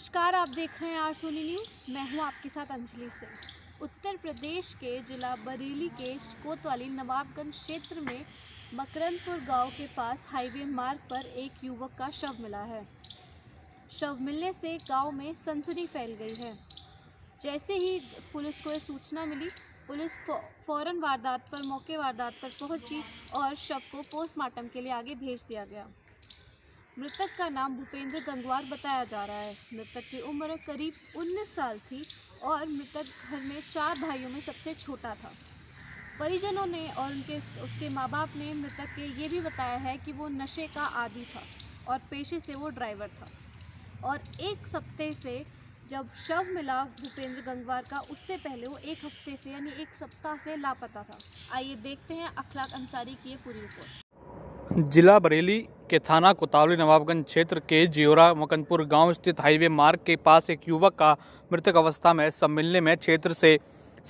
नमस्कार आप देख रहे हैं आर सोनी न्यूज़ मैं हूं आपके साथ अंजलि सिंह उत्तर प्रदेश के जिला बरेली के कोतवाली नवाबगंज क्षेत्र में मकरनपुर गांव के पास हाईवे मार्ग पर एक युवक का शव मिला है शव मिलने से गांव में सनसनी फैल गई है जैसे ही पुलिस को सूचना मिली पुलिस फौरन वारदात पर मौके वारदात पर पहुंची और शव को पोस्टमार्टम के लिए आगे भेज दिया गया मृतक का नाम भूपेंद्र गंगवार बताया जा रहा है मृतक की उम्र करीब 19 साल थी और मृतक घर में चार भाइयों में सबसे छोटा था परिजनों ने और उनके उसके माँ बाप ने मृतक के ये भी बताया है कि वो नशे का आदि था और पेशे से वो ड्राइवर था और एक सप्ते से जब शव मिला भूपेंद्र गंगवार का उससे पहले वो एक हफ्ते से यानी एक सप्ताह से लापता था आइए देखते हैं अखलाक अंसारी की पूरी रिपोर्ट जिला बरेली के थाना कोतावली नवाबगंज क्षेत्र के जियोरा मकनपुर गांव स्थित हाईवे मार्ग के पास एक युवक का मृतक अवस्था में सम्मिलने में क्षेत्र से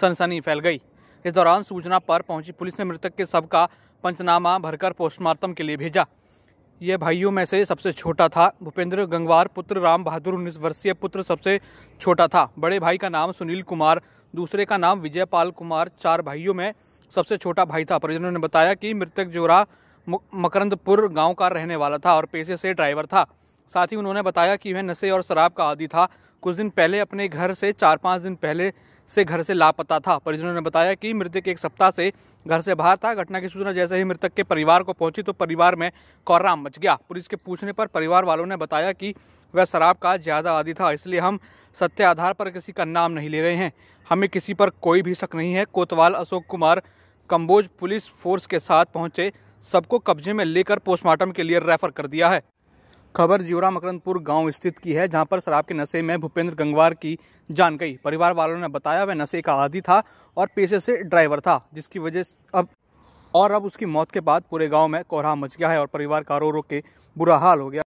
सनसनी फैल गई इस दौरान सूचना पर पहुंची पुलिस ने मृतक के शव का पंचनामा भरकर पोस्टमार्टम के लिए भेजा यह भाइयों में से सबसे छोटा था भूपेंद्र गंगवार पुत्र राम बहादुर उन्नीस वर्षीय पुत्र सबसे छोटा था बड़े भाई का नाम सुनील कुमार दूसरे का नाम विजयपाल कुमार चार भाइयों में सबसे छोटा भाई था परिजनों ने बताया कि मृतक जोरा मकरंदपुर गांव का रहने वाला था और पेशे से ड्राइवर था साथ ही उन्होंने बताया कि वह नशे और शराब का आदि था कुछ दिन पहले अपने घर से चार पाँच दिन पहले से घर से लापता था परिजनों ने बताया कि मृतक एक सप्ताह से घर से बाहर था घटना की सूचना जैसे ही मृतक के परिवार को पहुंची तो परिवार में कोर्राम मच गया पुलिस के पूछने पर परिवार वालों ने बताया कि वह शराब का ज़्यादा आदि था इसलिए हम सत्य आधार पर किसी का नाम नहीं ले रहे हैं हमें किसी पर कोई भी शक नहीं है कोतवाल अशोक कुमार कम्बोज पुलिस फोर्स के साथ पहुंचे सबको कब्जे में लेकर पोस्टमार्टम के लिए रेफर कर दिया है खबर जीवरा मकरंदपुर गांव स्थित की है जहां पर शराब के नशे में भूपेंद्र गंगवार की जान गई परिवार वालों ने बताया वह नशे का आदि था और पेशे से ड्राइवर था जिसकी वजह अब और अब उसकी मौत के बाद पूरे गांव में कोहरा मच गया है और परिवार का रो रो के बुरा हाल हो गया